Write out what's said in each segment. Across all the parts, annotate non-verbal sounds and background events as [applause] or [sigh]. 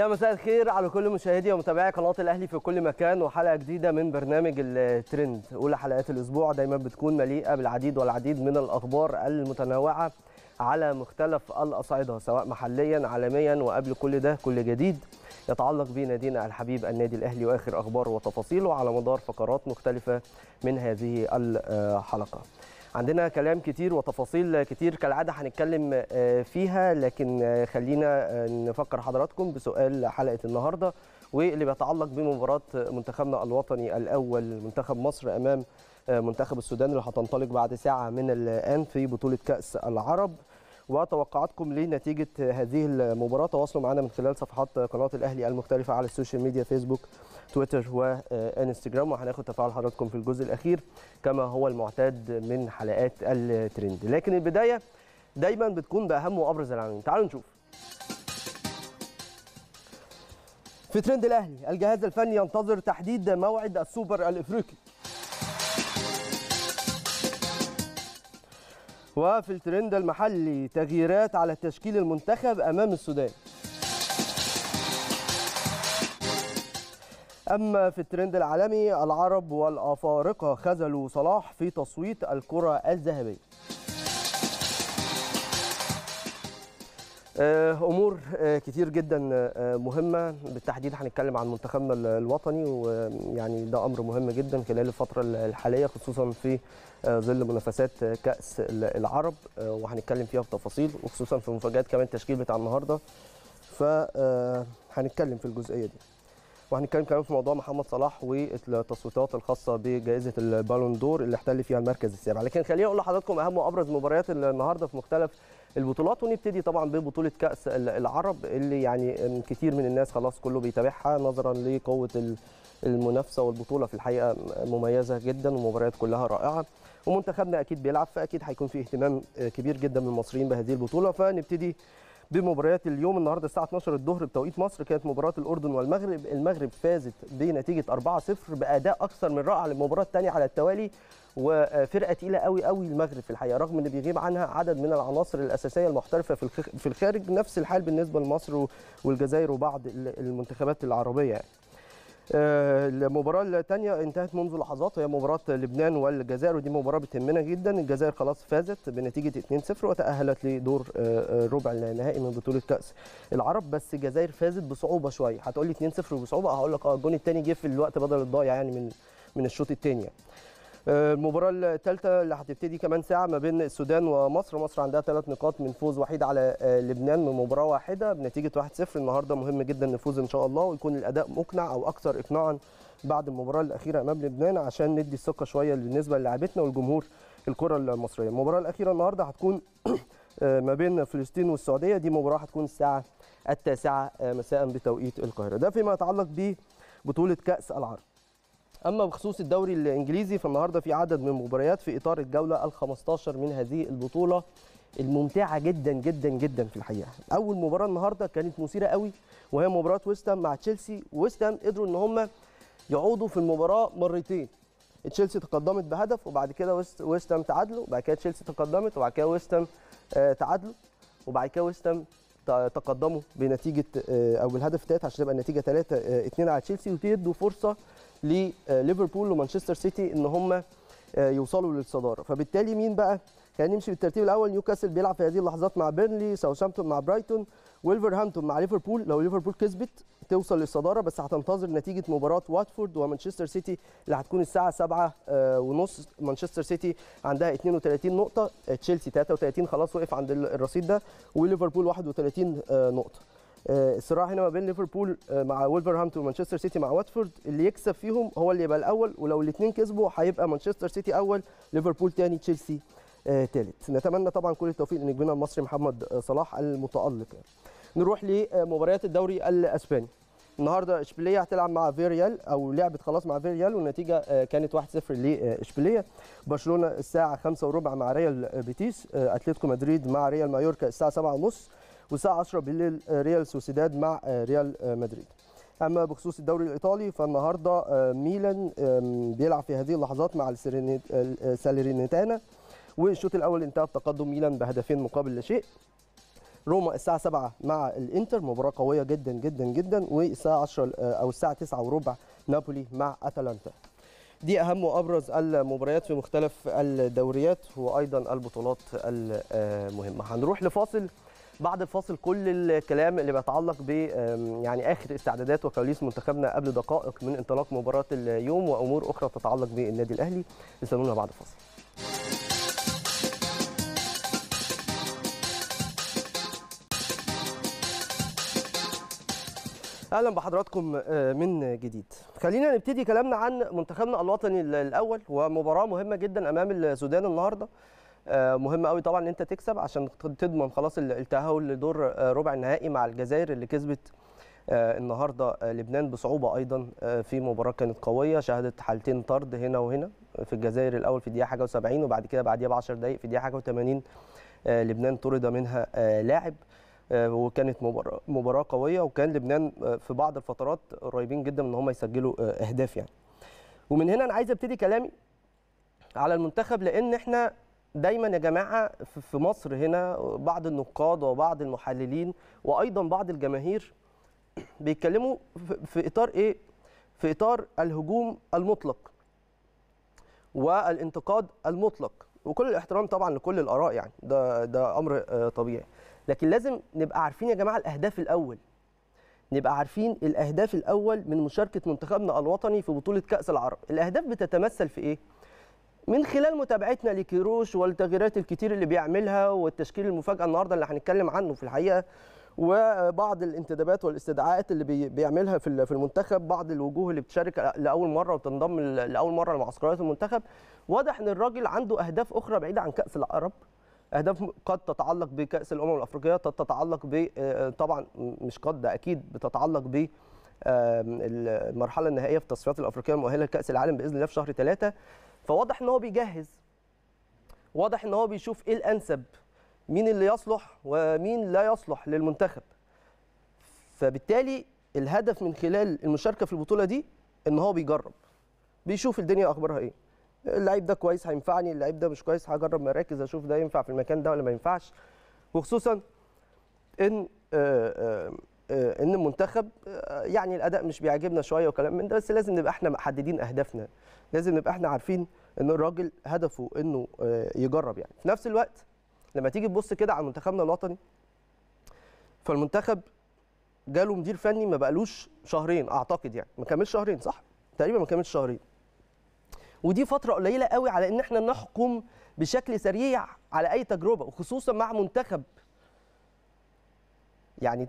يا مساء الخير على كل مشاهدي ومتابعي قناه الاهلي في كل مكان وحلقه جديده من برنامج الترند اولى حلقات الاسبوع دايما بتكون مليئه بالعديد والعديد من الاخبار المتنوعه على مختلف الاصعده سواء محليا عالميا وقبل كل ده كل جديد يتعلق بنادينا الحبيب النادي الاهلي واخر اخباره وتفاصيله على مدار فقرات مختلفه من هذه الحلقه عندنا كلام كتير وتفاصيل كتير كالعاده هنتكلم آه، فيها لكن آه، خلينا آه، نفكر حضراتكم بسؤال حلقه النهارده واللي بيتعلق بمباراه منتخبنا الوطني الاول منتخب مصر امام منتخب السودان اللي هتنطلق بعد ساعه من الان في بطوله كاس العرب وتوقعاتكم لنتيجه هذه المباراه تواصلوا معنا من خلال صفحات قناه الاهلي المختلفه على السوشيال ميديا فيسبوك تويتر وانستجرام آه، وهناخد تفاعل حضراتكم في الجزء الاخير كما هو المعتاد من حلقات الترند لكن البدايه دايما بتكون باهم وابرز العناوين تعالوا نشوف في ترند الاهلي الجهاز الفني ينتظر تحديد موعد السوبر الافريقي وفي الترند المحلي تغييرات على تشكيل المنتخب امام السودان أما في الترند العالمي العرب والأفارقة خذلوا صلاح في تصويت الكرة الذهبية آه، امور آه، كتير جدا آه، مهمه بالتحديد هنتكلم عن منتخبنا الوطني ويعني ده امر مهم جدا خلال الفتره الحاليه خصوصا في ظل منافسات كاس العرب وهنتكلم فيها بتفاصيل وخصوصا في مفاجات كمان التشكيل بتاع النهارده فهنتكلم في الجزئيه دي وهنتكلم كمان في موضوع محمد صلاح والتصويتات الخاصه بجائزه البالون دور اللي احتل فيها المركز السابع لكن خليني اقول لحضراتكم اهم وابرز مباريات النهارده في مختلف البطولات ونبتدي طبعا ببطوله كاس العرب اللي يعني كتير من الناس خلاص كله بيتابعها نظرا لقوه المنافسه والبطوله في الحقيقه مميزه جدا ومباريات كلها رائعه ومنتخبنا اكيد بيلعب فاكيد هيكون في اهتمام كبير جدا من المصريين بهذه البطوله فنبتدي بمباريات اليوم النهارده الساعه 12 الظهر بتوقيت مصر كانت مباراه الاردن والمغرب المغرب فازت بنتيجه 4-0 باداء اكثر من رائع للمباراه الثانيه على التوالي وفرقه تقيله قوي قوي المغرب في الحقيقه رغم ان بيغيب عنها عدد من العناصر الاساسيه المحترفه في في الخارج نفس الحال بالنسبه لمصر والجزائر وبعض المنتخبات العربيه يعني. آه، المباراه الثانيه انتهت منذ لحظات هي مباراه لبنان والجزائر ودي مباراه بتهمنا جدا الجزائر خلاص فازت بنتيجه 2-0 وتاهلت لدور آه، ربع النهائي من بطوله كاس العرب بس الجزائر فازت بصعوبه شويه هتقول لي 2-0 بصعوبه هقول لك اه الجون الثاني جه في الوقت بدل الضايع يعني من من الشوط الثاني يعني. المباراه الثالثه اللي هتبتدي كمان ساعه ما بين السودان ومصر مصر عندها ثلاث نقاط من فوز وحيد على آه، لبنان من مباراه واحده بنتيجه 1-0 النهارده مهم جدا نفوز ان شاء الله ويكون الاداء مقنع او اكثر اقناعا بعد المباراه الاخيره امام لبنان عشان ندي الثقه شويه بالنسبه للاعبتنا والجمهور الكره المصريه المباراه الاخيره النهارده هتكون آه، ما بين فلسطين والسعوديه دي مباراه هتكون الساعه التاسعه آه، مساء بتوقيت القاهره ده فيما يتعلق ببطوله كاس العرب اما بخصوص الدوري الانجليزي فالنهارده في عدد من المباريات في اطار الجوله ال15 من هذه البطوله الممتعه جدا جدا جدا في الحقيقه اول مباراه النهارده كانت مثيره قوي وهي مباراه ويستام مع تشيلسي ويستام قدروا ان هم يعودوا في المباراه مرتين تشيلسي تقدمت بهدف وبعد كده ويستام تعادلوا وبعد كده تشيلسي تقدمت وبعد كده ويستام آه، تعادلوا وبعد كده ويستام تقدموا بنتيجه آه، او بالهدف الثالث عشان تبقى النتيجه 3 2 آه، على تشيلسي وتدوا فرصه لليفربول ومانشستر سيتي ان هم آه، يوصلوا للصداره فبالتالي مين بقى يعني نمشي بالترتيب الاول نيوكاسل بيلعب في هذه اللحظات مع بيرنلي ساوثهامبتون مع برايتون ويلفرهامبتون مع ليفربول لو ليفربول كسبت توصل للصداره بس هتنتظر نتيجه مباراه واتفورد ومانشستر سيتي اللي هتكون الساعه 7 آه، ونص مانشستر سيتي عندها 32 نقطه آه، تشيلسي 33 خلاص وقف عند الرصيد ده وليفربول 31 نقطه الصراع آه، هنا ما بين ليفربول آه، مع ولفرهامبتون ومانشستر سيتي مع واتفورد اللي يكسب فيهم هو اللي يبقى الاول ولو الاثنين كسبوا هيبقى مانشستر سيتي اول ليفربول ثاني تشيلسي ثالث آه، نتمنى طبعا كل التوفيق لنجمنا المصري محمد صلاح المتالق يعني. نروح لمباريات الدوري الاسباني النهارده اشبيليه هتلعب مع فيريال او لعبت خلاص مع فيريال والنتيجه كانت 1-0 لاشبيليه برشلونه الساعه 5 وربع مع ريال بيتيس اتلتيكو مدريد مع ريال مايوركا الساعه 7 ونص والساعه 10 بالليل آه، ريال سوسيداد مع آه، ريال آه، مدريد اما بخصوص الدوري الايطالي فالنهارده ميلان بيلعب في هذه اللحظات مع الساليرينيتانا والشوط الاول انتهى بتقدم ميلان بهدفين مقابل لا شيء روما الساعة 7 مع الانتر مباراة قوية جدا جدا جدا والساعة 10 او الساعة 9 وربع نابولي مع اتلانتا. دي اهم وابرز المباريات في مختلف الدوريات وايضا البطولات المهمة. هنروح لفاصل بعد الفاصل كل الكلام اللي بيتعلق ب يعني اخر استعدادات وكواليس منتخبنا قبل دقائق من انطلاق مباراه اليوم وامور اخرى تتعلق بالنادي الاهلي استنونا بعد الفاصل اهلا بحضراتكم آه، من جديد خلينا نبتدي كلامنا عن منتخبنا الوطني الاول ومباراه مهمه جدا امام السودان النهارده آه، مهم قوي طبعا ان انت تكسب عشان تضمن خلاص التاهل لدور آه، ربع النهائي مع الجزائر اللي كسبت آه، النهارده لبنان بصعوبه ايضا في مباراه كانت قويه شهدت حالتين طرد هنا وهنا في الجزائر الاول في الدقيقه حاجه و70 وبعد كده بعديها ب 10 دقائق في الدقيقه حاجه و80 لبنان طرد منها لاعب وكانت مباراه قويه وكان لبنان في بعض الفترات قريبين جدا ان هم يسجلوا اهداف يعني ومن هنا انا عايز ابتدي كلامي على المنتخب لان احنا دايما يا جماعه في مصر هنا بعض النقاد وبعض المحللين وايضا بعض الجماهير بيتكلموا في اطار ايه في اطار الهجوم المطلق والانتقاد المطلق وكل الاحترام طبعا لكل الاراء يعني ده ده امر آه، طبيعي لكن لازم نبقى عارفين يا جماعه الاهداف الاول نبقى عارفين الاهداف الاول من مشاركه منتخبنا الوطني في بطوله كاس العرب الاهداف بتتمثل في ايه من خلال متابعتنا لكيروش والتغييرات الكتير اللي بيعملها والتشكيل المفاجاه النهارده اللي هنتكلم عنه في الحقيقه وبعض الانتدابات والاستدعاءات اللي بيعملها في المنتخب بعض الوجوه اللي بتشارك لاول مره وتنضم لاول مره لمعسكرات المنتخب واضح ان الراجل عنده اهداف اخرى بعيده عن كاس العرب اهداف قد تتعلق بكاس الامم الافريقيه قد تتعلق ب آه، طبعا مش قد اكيد بتتعلق ب المرحله النهائيه في التصفيات الافريقيه المؤهله لكاس العالم باذن الله في شهر ثلاثة فواضح ان هو بيجهز واضح ان هو بيشوف ايه الانسب مين اللي يصلح ومين لا يصلح للمنتخب فبالتالي الهدف من خلال المشاركه في البطوله دي ان هو بيجرب بيشوف الدنيا اخبارها ايه اللعيب ده كويس هينفعني اللعيب ده مش كويس هجرب مراكز اشوف ده ينفع في المكان ده ولا ما ينفعش وخصوصا ان آه، آه، آه، ان المنتخب يعني الاداء مش بيعجبنا شويه وكلام من ده بس لازم نبقى احنا محددين اهدافنا لازم نبقى احنا عارفين ان الراجل هدفه انه آه، يجرب يعني في نفس الوقت لما تيجي تبص كده على منتخبنا الوطني فالمنتخب جاله مدير فني ما بقالوش شهرين اعتقد يعني ما كملش شهرين صح تقريبا ما كملش شهرين ودي فتره قليله قوي على ان احنا نحكم بشكل سريع على اي تجربه وخصوصا مع منتخب يعني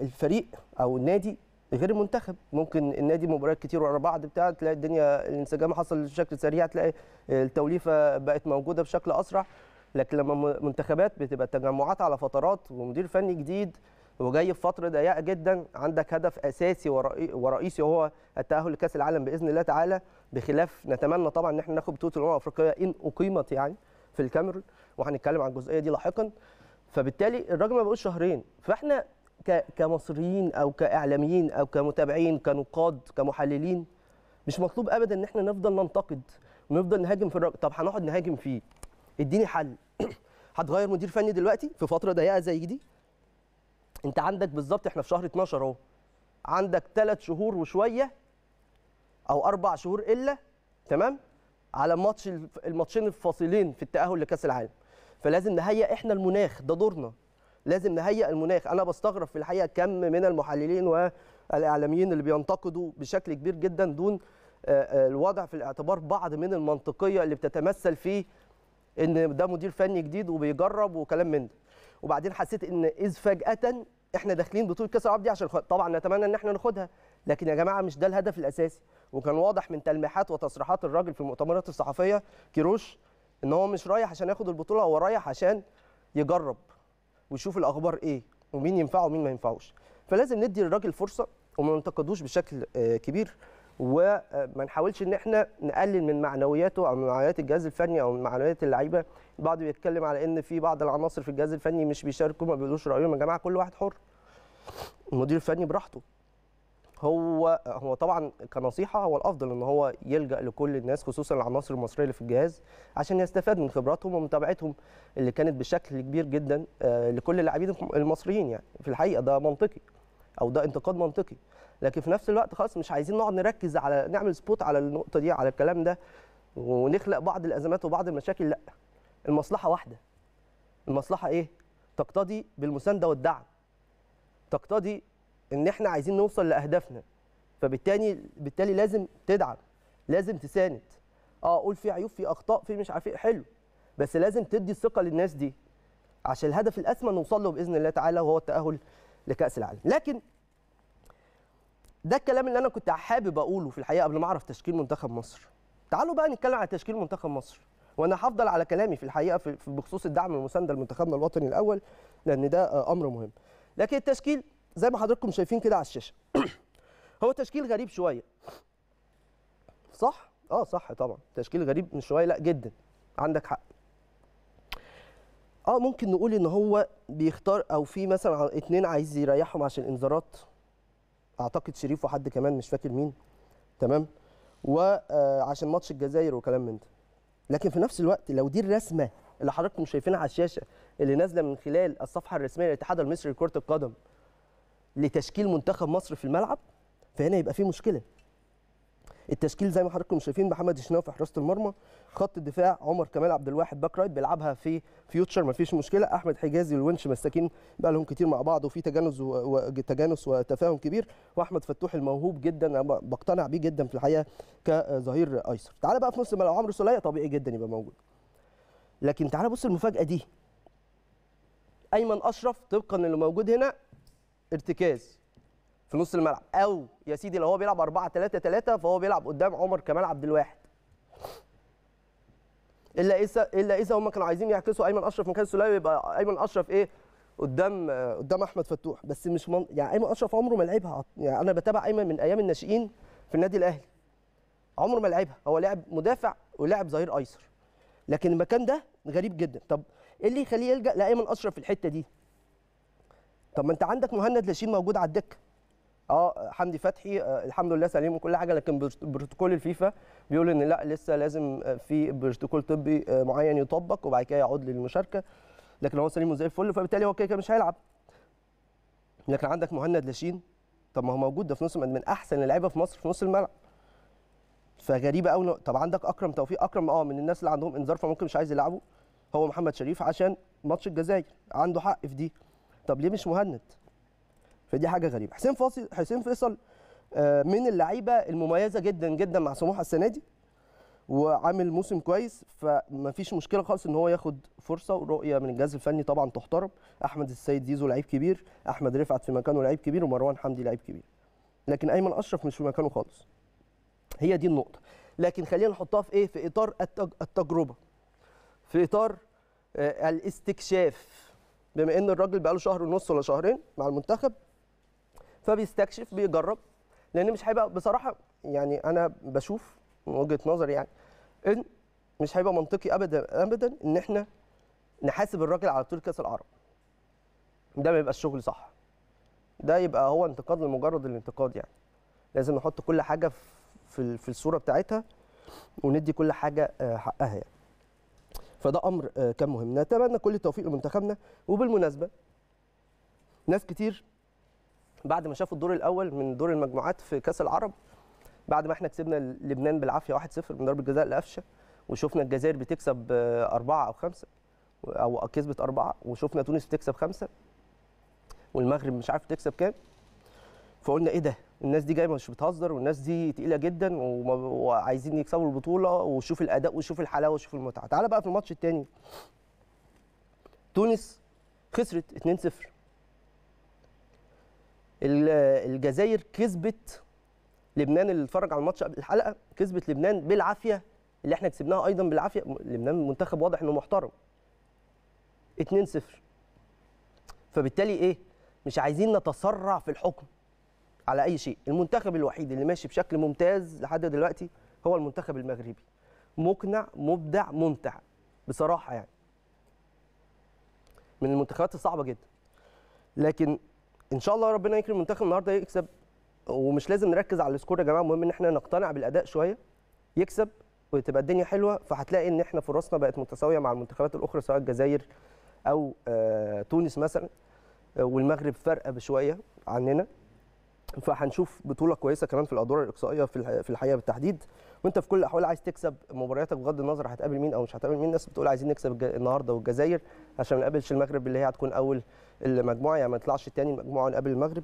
الفريق او النادي غير المنتخب ممكن النادي مباريات كتير ورا بعض بتاع تلاقي الدنيا الانسجام حصل بشكل سريع تلاقي التوليفه بقت موجوده بشكل اسرع لكن لما منتخبات بتبقى تجمعات على فترات ومدير فني جديد وجاي في فتره ضيقه جدا عندك هدف اساسي ورئيسي وهو التاهل لكاس العالم باذن الله تعالى بخلاف نتمنى طبعا ان احنا ناخد بطوله الامم الافريقيه ان اقيمت يعني في الكاميرون وهنتكلم عن الجزئيه دي لاحقا فبالتالي الراجل ما بقوش شهرين فاحنا كمصريين او كاعلاميين او كمتابعين كنقاد كمحللين مش مطلوب ابدا ان احنا نفضل ننتقد ونفضل نهاجم في الراجل طب هنقعد نهاجم فيه اديني حل [clears throat] هتغير مدير فني دلوقتي في فتره ضيقه زي دي انت عندك بالظبط احنا في شهر 12 اهو عندك ثلاث شهور وشويه او اربع شهور الا تمام على ماتش الماتشين الفاصلين في التاهل لكاس العالم فلازم نهيئ احنا المناخ ده دورنا لازم نهيئ المناخ انا بستغرب في الحقيقه كم من المحللين والاعلاميين اللي بينتقدوا بشكل كبير جدا دون آه، آه، الوضع في الاعتبار بعض من المنطقيه اللي بتتمثل في ان ده مدير فني جديد وبيجرب وكلام من ده وبعدين حسيت ان اذ فجاه احنا داخلين بطوله كاس العالم دي عشان طبعا نتمنى ان احنا ناخدها لكن يا جماعه مش ده الهدف الاساسي وكان واضح من تلميحات وتصريحات الراجل في المؤتمرات الصحفيه كيروش ان هو مش رايح عشان ياخد البطوله هو رايح عشان يجرب ويشوف الاخبار ايه ومين ينفعه ومين ما ينفعوش فلازم ندي للراجل فرصه وما ننتقدوش بشكل آه، كبير وما نحاولش ان احنا نقلل من معنوياته او من معنويات الجهاز الفني او من معنويات اللعيبه البعض بيتكلم على ان في بعض العناصر في الجهاز الفني مش بيشاركوا ما بيقولوش رايهم يا جماعه كل واحد حر المدير الفني براحته هو هو طبعا كنصيحه هو الافضل ان هو يلجا لكل الناس خصوصا العناصر المصريه اللي في الجهاز عشان يستفاد من خبراتهم ومتابعتهم اللي كانت بشكل كبير جدا آه، لكل اللاعبين المصريين يعني في الحقيقه ده منطقي او ده انتقاد منطقي لكن في نفس الوقت خلاص مش عايزين نقعد نركز على نعمل سبوت على النقطه دي على الكلام ده ونخلق بعض الازمات وبعض المشاكل لا المصلحه واحده المصلحه ايه تقتضي بالمسانده والدعم تقتضي ان احنا عايزين نوصل لاهدافنا فبالتالي بالتالي لازم تدعم لازم تساند اه قول في عيوب في اخطاء في مش عارف ايه حلو بس لازم تدي الثقه للناس دي عشان الهدف الاسمى نوصل له باذن الله تعالى وهو التاهل لكاس العالم لكن ده الكلام اللي انا كنت حابب اقوله في الحقيقه قبل ما اعرف تشكيل منتخب مصر تعالوا بقى نتكلم على تشكيل منتخب مصر وانا هفضل على كلامي في الحقيقه في بخصوص الدعم المسانده لمنتخبنا الوطني الاول لان ده آه، امر مهم لكن التشكيل زي ما حضراتكم شايفين كده على الشاشه [clears throat] هو تشكيل غريب شويه صح اه صح طبعا تشكيل غريب من شويه لا جدا عندك حق اه ممكن نقول ان هو بيختار او في مثلا اتنين عايز يريحهم عشان الانذارات اعتقد شريف وحد كمان مش فاكر مين تمام وعشان آه، ماتش الجزائر وكلام من ده لكن في نفس الوقت لو دي الرسمه اللي حضراتكم شايفينها على الشاشه اللي نازله من خلال الصفحه الرسميه للاتحاد المصري لكره القدم لتشكيل منتخب مصر في الملعب فهنا يبقى في مشكله التشكيل زي ما حضراتكم شايفين محمد الشناوي في حراسه المرمى خط الدفاع عمر كمال عبد الواحد باك رايت بيلعبها في فيوتشر ما فيش مشكله احمد حجازي والونش مساكين بقى لهم كتير مع بعض وفي تجانس وتجانس وتفاهم كبير واحمد فتوح الموهوب جدا انا بقتنع بيه جدا في الحقيقه كظهير ايسر تعال بقى في نص الملعب عمرو سليه طبيعي جدا يبقى موجود لكن تعال بص المفاجاه دي ايمن اشرف طبقا اللي موجود هنا ارتكاز في نص الملعب او يا سيدي لو هو بيلعب 4 3 3 فهو بيلعب قدام عمر كمال عبد الواحد الا اذا الا اذا هم كانوا عايزين يعكسوا ايمن اشرف مكان سليمان يبقى ايمن اشرف ايه قدام قدام احمد فتوح بس مش من... يعني ايمن اشرف عمره ما لعبها يعني انا بتابع ايمن من ايام الناشئين في النادي الاهلي عمره ما لعبها هو لعب مدافع ولعب ظهير ايسر لكن المكان ده غريب جدا طب ايه اللي يخليه يلجا لايمن اشرف في الحته دي طب ما انت عندك مهند لاشين موجود على الدكه اه حمدي فتحي آه الحمد لله سليم وكل حاجه لكن بروتوكول الفيفا بيقول ان لا لسه لازم آه، في بروتوكول طبي آه معين يطبق وبعد كده يعود للمشاركه لكن هو سليم وزي الفل فبالتالي هو كده مش هيلعب لكن عندك مهند لاشين طب ما هو موجود ده في نص من احسن اللعيبه في مصر في نص الملعب فغريبه قوي طب عندك اكرم توفيق اكرم اه من الناس اللي عندهم انذار فممكن مش عايز يلعبه هو محمد شريف عشان ماتش الجزائر عنده حق في دي طب ليه مش مهند فدي حاجه غريبه حسين فاصل حسين فيصل آه، من اللعيبه المميزه جدا جدا مع سموحه السنه دي وعامل موسم كويس فما فيش مشكله خالص ان هو ياخد فرصه ورؤيه من الجهاز الفني طبعا تحترم احمد السيد زيزو لعيب كبير احمد رفعت في مكانه لعيب كبير ومروان حمدي لعيب كبير لكن ايمن اشرف مش في مكانه خالص هي دي النقطه لكن خلينا نحطها في ايه في اطار التجربه في اطار آه، الاستكشاف بما ان الراجل بقاله شهر ونص ولا شهرين مع المنتخب فبيستكشف بيجرب لان مش هيبقى بصراحه يعني انا بشوف من وجهه نظري يعني ان مش هيبقى منطقي ابدا ابدا ان احنا نحاسب الراجل على طول كاس العرب ده ما يبقاش شغل صح ده يبقى هو انتقاد لمجرد الانتقاد يعني لازم نحط كل حاجه في في الصوره بتاعتها وندي كل حاجه آه، حقها يعني فده امر آه، كان مهم نتمنى كل التوفيق لمنتخبنا وبالمناسبه ناس كتير بعد ما شافوا الدور الاول من دور المجموعات في كاس العرب بعد ما احنا كسبنا لبنان بالعافيه 1-0 من ضربه جزاء لقفشه وشفنا الجزائر بتكسب آه، أربعة أو خمسة أو كسبت أربعة وشفنا تونس بتكسب خمسة والمغرب مش عارف تكسب كام فقلنا إيه ده الناس دي جايه مش بتهزر والناس دي تقيله جدا وعايزين يكسبوا البطوله وشوف الاداء وشوف الحلاوه وشوف المتعه تعال بقى في الماتش الثاني تونس خسرت 2-0 الجزائر كسبت لبنان اللي اتفرج على الماتش قبل الحلقه كسبت لبنان بالعافيه اللي احنا كسبناها ايضا بالعافيه لبنان منتخب واضح انه محترم 2-0 فبالتالي ايه مش عايزين نتسرع في الحكم على اي شيء المنتخب الوحيد اللي ماشي بشكل ممتاز لحد دلوقتي هو المنتخب المغربي مقنع مبدع ممتع بصراحه يعني من المنتخبات الصعبه جدا لكن ان شاء الله ربنا يكرم المنتخب النهارده يكسب ومش لازم نركز على السكور يا جماعه المهم ان احنا نقتنع بالاداء شويه يكسب وتبقى الدنيا حلوه فهتلاقي ان احنا فرصنا بقت متساويه مع المنتخبات الاخرى سواء الجزائر او آه، تونس مثلا والمغرب فارقه بشويه عننا فهنشوف بطوله كويسه كمان في الادوار الاقصائيه في الحقيقه بالتحديد وانت في كل الاحوال عايز تكسب مبارياتك بغض النظر هتقابل مين او مش هتقابل مين الناس بتقول عايزين نكسب النهارده والجزائر عشان ما نقابلش المغرب اللي هي هتكون اول المجموعه يعني ما نطلعش تاني المجموعه ونقابل المغرب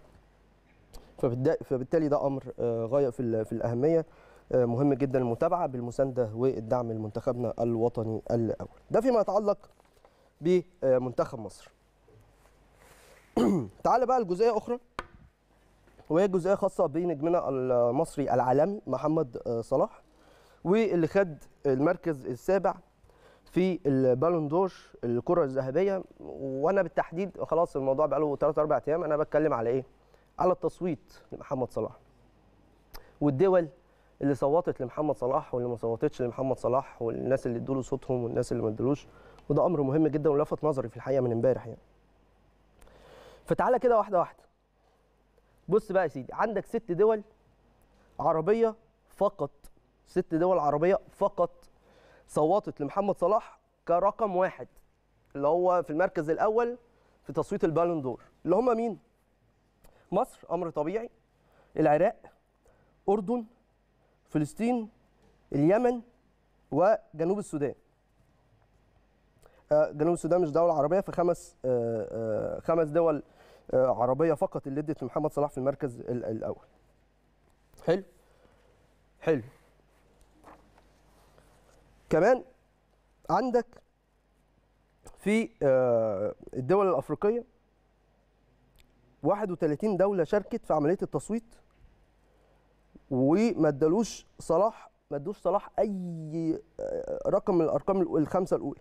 فبالتالي ده امر آه، غايه في في الاهميه آه، مهم جدا المتابعه بالمسانده والدعم لمنتخبنا الوطني الاول ده فيما يتعلق بمنتخب مصر [clears throat] تعال بقى لجزئيه اخرى وهي جزئيه خاصه بنجمنا المصري العالمي محمد آه، صلاح واللي خد المركز السابع في البالون دور الكره الذهبيه وانا بالتحديد خلاص الموضوع بقاله 3 4 ايام انا بتكلم على ايه على التصويت لمحمد صلاح والدول اللي صوتت لمحمد صلاح واللي ما صوتتش لمحمد صلاح والناس اللي ادوا له صوتهم والناس اللي ما ادلوش وده امر مهم جدا ولفت نظري في الحقيقه من امبارح يعني فتعالى كده واحده واحده بص بقى يا سيدي عندك ست دول عربيه فقط ست دول عربيه فقط صوتت لمحمد صلاح كرقم واحد اللي هو في المركز الاول في تصويت البالون دور اللي هم مين مصر امر طبيعي العراق اردن فلسطين اليمن وجنوب السودان آه، جنوب السودان مش دوله عربيه فخمس آه، آه، خمس دول آه، عربيه فقط اللي ادت لمحمد صلاح في المركز الاول حلو حلو كمان عندك في آه، الدول الافريقيه 31 دوله شاركت في عمليه التصويت وما ادالوش صلاح ما ادوش صلاح اي آه، رقم من الارقام الخمسه الاولى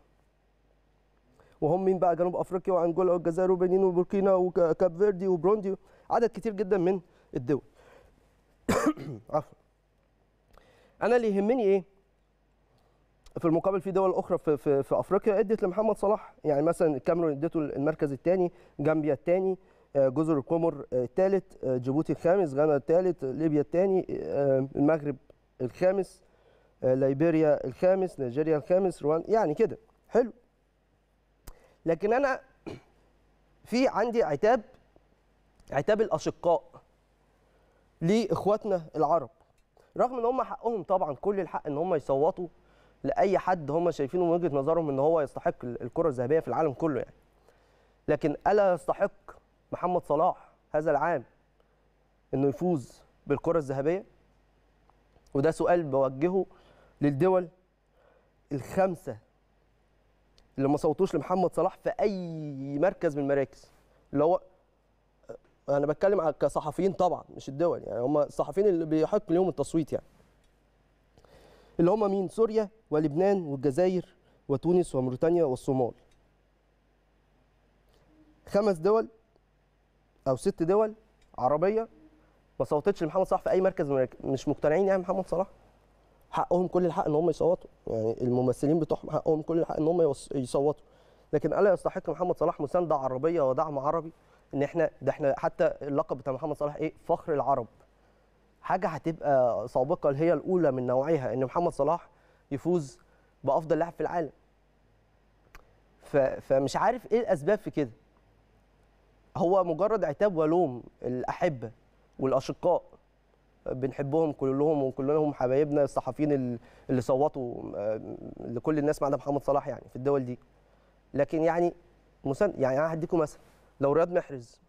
وهم مين بقى جنوب افريقيا وانجولا والجزائر وبنين وبوركينا وكاب فيردي وبروندي عدد كتير جدا من الدول [coughs] عفوا انا اللي يهمني ايه في المقابل في دول اخرى في, في, في افريقيا ادت لمحمد صلاح يعني مثلا الكاميرون ادته المركز الثاني جامبيا الثاني آه، جزر القمر آه، الثالث آه، جيبوتي الخامس غانا الثالث ليبيا الثاني المغرب الخامس ليبيريا الخامس نيجيريا الخامس روان يعني كده حلو لكن انا [clears throat] في عندي عتاب عتاب الاشقاء لاخواتنا العرب رغم ان هم حقهم طبعا كل الحق ان هم يصوتوا لاي حد هم شايفينه من وجهه نظرهم ان هو يستحق الكره الذهبيه في العالم كله يعني لكن الا يستحق محمد صلاح هذا العام انه يفوز بالكره الذهبيه وده سؤال بوجهه للدول الخمسه اللي ما صوتوش لمحمد صلاح في اي مركز من المراكز اللي هو انا بتكلم على كصحفيين طبعا مش الدول يعني هم الصحفيين اللي بيحق لهم التصويت يعني اللي هم مين سوريا ولبنان والجزائر وتونس وموريتانيا والصومال خمس دول او ست دول عربيه ما صوتتش لمحمد صلاح في اي مركز مش مقتنعين يعني محمد صلاح حقهم كل الحق ان هم يصوتوا يعني الممثلين بتوعهم حقهم كل الحق ان هم يصوتوا لكن الا يستحق محمد صلاح مسانده عربيه ودعم عربي ان احنا ده احنا حتى اللقب بتاع محمد صلاح ايه فخر العرب حاجه هتبقى سابقه اللي هي الاولى من نوعها ان محمد صلاح يفوز بافضل لاعب في العالم فمش عارف ايه الاسباب في كده هو مجرد عتاب ولوم الاحبه والاشقاء بنحبهم كلهم وكلهم حبايبنا الصحفيين اللي صوتوا آه، لكل الناس ما عدا محمد صلاح يعني في الدول دي لكن يعني مسن يعني انا هديكم مثلا لو رياض محرز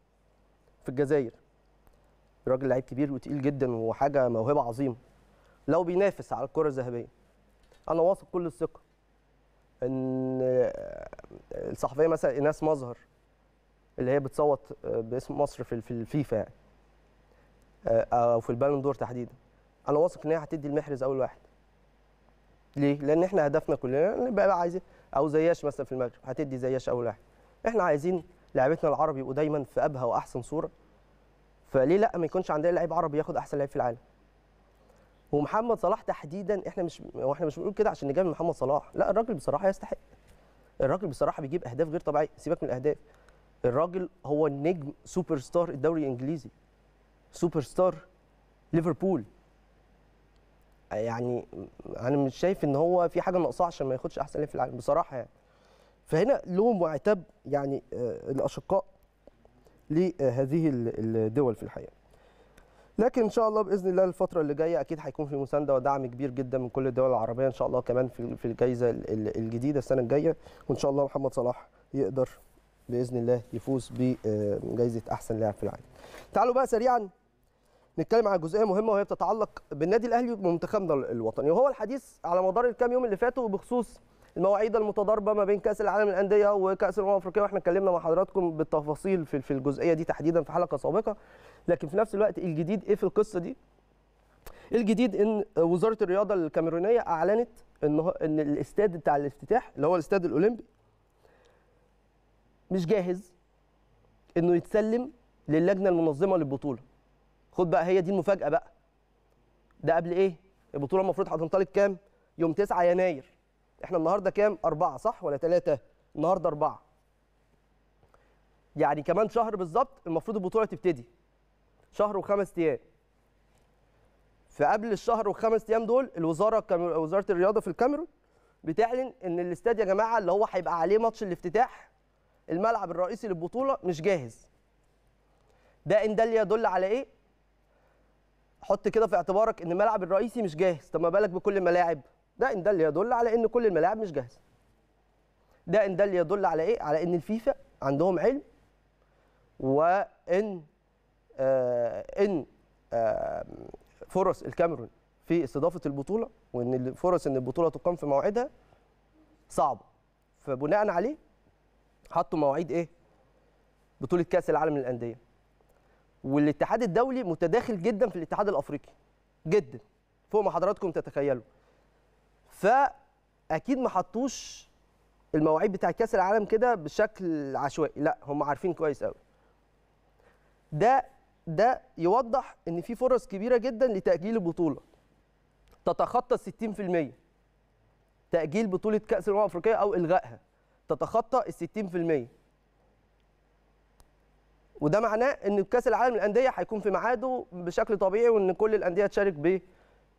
في الجزائر راجل لعيب كبير وتقيل جدا وحاجه موهبه عظيمه لو بينافس على الكره الذهبيه انا واثق كل الثقه ان آه، الصحفيه مثلا ايناس مظهر اللي هي بتصوت آه، باسم مصر في الفيفا يعني او آه، آه، في البالون دور تحديدا انا واثق ان هي هتدي المحرز اول واحد ليه لان احنا هدفنا كلنا نبقى بقى عايزين او زياش مثلا في المغرب هتدي زياش اول واحد احنا عايزين لاعيبتنا العربي يبقوا دايما في ابهى واحسن صوره فليه لا ما يكونش عندنا لعيب عربي ياخد احسن لعيب في العالم ومحمد صلاح تحديدا احنا مش واحنا مش بنقول كده عشان نجامل محمد صلاح لا الراجل بصراحه يستحق الراجل بصراحه بيجيب اهداف غير طبيعيه سيبك من الاهداف الراجل هو النجم سوبر ستار الدوري الانجليزي سوبر ستار ليفربول يعني انا مش شايف ان هو في حاجه ناقصه عشان ما ياخدش احسن لاعب في العالم بصراحه يعني فهنا لوم وعتاب يعني آه، الاشقاء لهذه الدول في الحقيقه لكن ان شاء الله باذن الله الفتره اللي جايه اكيد هيكون في مسانده ودعم كبير جدا من كل الدول العربيه ان شاء الله كمان في في الجائزه الجديده السنه الجايه وان شاء الله محمد صلاح يقدر باذن الله يفوز بجائزه احسن لاعب في العالم. تعالوا بقى سريعا نتكلم على جزئيه مهمه وهي بتتعلق بالنادي الاهلي ومنتخبنا الوطني وهو الحديث على مدار الكام يوم اللي فاتوا بخصوص المواعيد المتضاربه ما بين كاس العالم الانديه وكاس الامم الافريقيه واحنا اتكلمنا مع حضراتكم بالتفاصيل في الجزئيه دي تحديدا في حلقه سابقه لكن في نفس الوقت الجديد ايه في القصه دي الجديد ان وزاره الرياضه الكاميرونيه اعلنت ان ان الاستاد بتاع الافتتاح اللي هو الاستاد الاولمبي مش جاهز انه يتسلم للجنه المنظمه للبطوله خد بقى هي دي المفاجاه بقى ده قبل ايه البطوله المفروض هتنطلق كام يوم 9 يناير احنا النهارده كام 4 صح ولا 3 النهارده 4 يعني كمان شهر بالظبط المفروض البطوله تبتدي شهر وخمس ايام فقبل الشهر والخمس ايام دول الوزاره الكاميرو... وزاره الرياضه في الكاميرون بتعلن ان الاستاد يا جماعه اللي هو هيبقى عليه ماتش الافتتاح الملعب الرئيسي للبطوله مش جاهز ده ان ده يدل على ايه حط كده في اعتبارك ان الملعب الرئيسي مش جاهز طب ما بالك بكل الملاعب ده ان دل يدل على ان كل الملاعب مش جاهزه ده ان دل يدل على ايه على ان الفيفا عندهم علم وان آه ان آه فرص الكاميرون في استضافه البطوله وان فرص ان البطوله تقام في موعدها صعبه فبناء عليه حطوا مواعيد ايه بطوله كاس العالم للانديه والاتحاد الدولي متداخل جدا في الاتحاد الافريقي جدا فوق ما حضراتكم تتخيلوا فاكيد ما حطوش المواعيد بتاع كاس العالم كده بشكل عشوائي لا هم عارفين كويس قوي ده ده يوضح ان في فرص كبيره جدا لتاجيل البطوله تتخطى ال 60% تاجيل بطوله كاس الامم الافريقيه او الغائها تتخطى ال 60% وده معناه ان كاس العالم للانديه هيكون في ميعاده بشكل طبيعي وان كل الانديه تشارك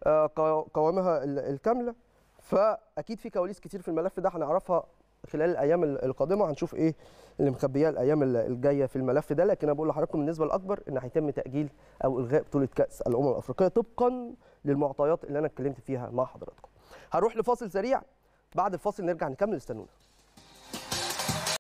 بقوامها آه، الكامله فاكيد في كواليس كتير في الملف ده هنعرفها خلال الايام القادمه هنشوف ايه اللي مخبيه الايام الجايه في الملف ده لكن انا بقول لحضراتكم النسبه الاكبر ان هيتم تاجيل او الغاء بطوله كاس الامم الافريقيه طبقا للمعطيات اللي انا اتكلمت فيها مع حضراتكم هروح لفاصل سريع بعد الفاصل نرجع نكمل استنونا